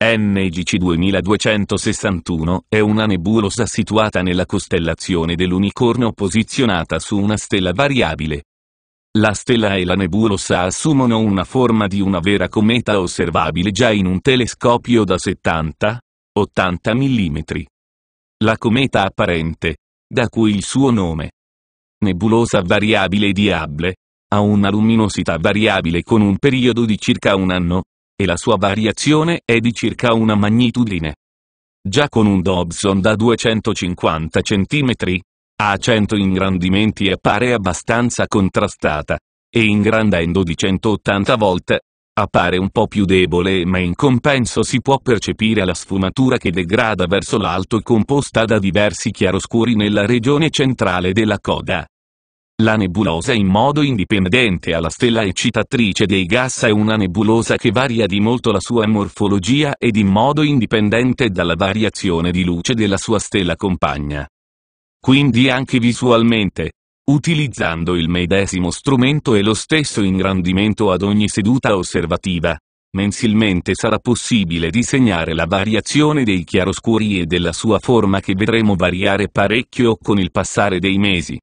NGC 2261 è una nebulosa situata nella costellazione dell'Unicorno posizionata su una stella variabile. La stella e la nebulosa assumono una forma di una vera cometa osservabile già in un telescopio da 70, 80 mm. La cometa apparente, da cui il suo nome, nebulosa variabile di Hubble, ha una luminosità variabile con un periodo di circa un anno, e la sua variazione è di circa una magnitudine. Già con un Dobson da 250 cm a 100 ingrandimenti appare abbastanza contrastata, e ingrandendo di 180 volte, appare un po' più debole ma in compenso si può percepire la sfumatura che degrada verso l'alto e composta da diversi chiaroscuri nella regione centrale della coda. La nebulosa in modo indipendente alla stella eccitatrice dei gas è una nebulosa che varia di molto la sua morfologia ed in modo indipendente dalla variazione di luce della sua stella compagna. Quindi anche visualmente, utilizzando il medesimo strumento e lo stesso ingrandimento ad ogni seduta osservativa, mensilmente sarà possibile disegnare la variazione dei chiaroscuri e della sua forma che vedremo variare parecchio con il passare dei mesi.